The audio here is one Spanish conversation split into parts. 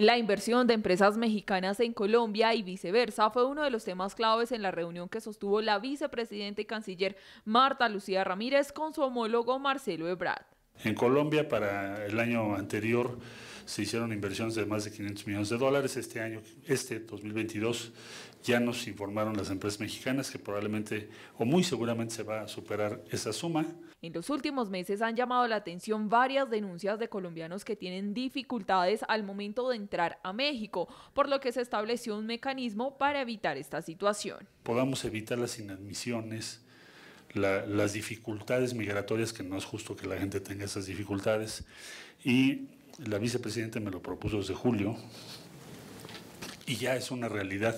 La inversión de empresas mexicanas en Colombia y viceversa fue uno de los temas claves en la reunión que sostuvo la vicepresidenta y canciller Marta Lucía Ramírez con su homólogo Marcelo Ebrard. En Colombia para el año anterior se hicieron inversiones de más de 500 millones de dólares. Este año, este 2022, ya nos informaron las empresas mexicanas que probablemente o muy seguramente se va a superar esa suma. En los últimos meses han llamado la atención varias denuncias de colombianos que tienen dificultades al momento de entrar a México, por lo que se estableció un mecanismo para evitar esta situación. Podamos evitar las inadmisiones, las dificultades migratorias, que no es justo que la gente tenga esas dificultades. Y la vicepresidenta me lo propuso desde julio y ya es una realidad.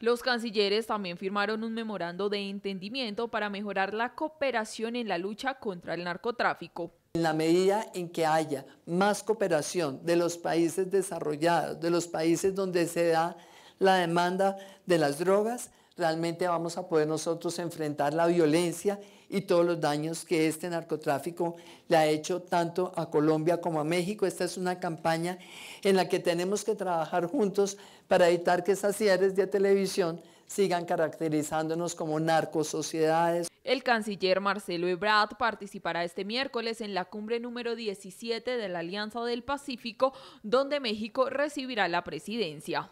Los cancilleres también firmaron un memorando de entendimiento para mejorar la cooperación en la lucha contra el narcotráfico. En la medida en que haya más cooperación de los países desarrollados, de los países donde se da la demanda de las drogas, realmente vamos a poder nosotros enfrentar la violencia y todos los daños que este narcotráfico le ha hecho tanto a Colombia como a México. Esta es una campaña en la que tenemos que trabajar juntos para evitar que esas series de televisión sigan caracterizándonos como narcosociedades. El canciller Marcelo Ebrard participará este miércoles en la cumbre número 17 de la Alianza del Pacífico, donde México recibirá la presidencia.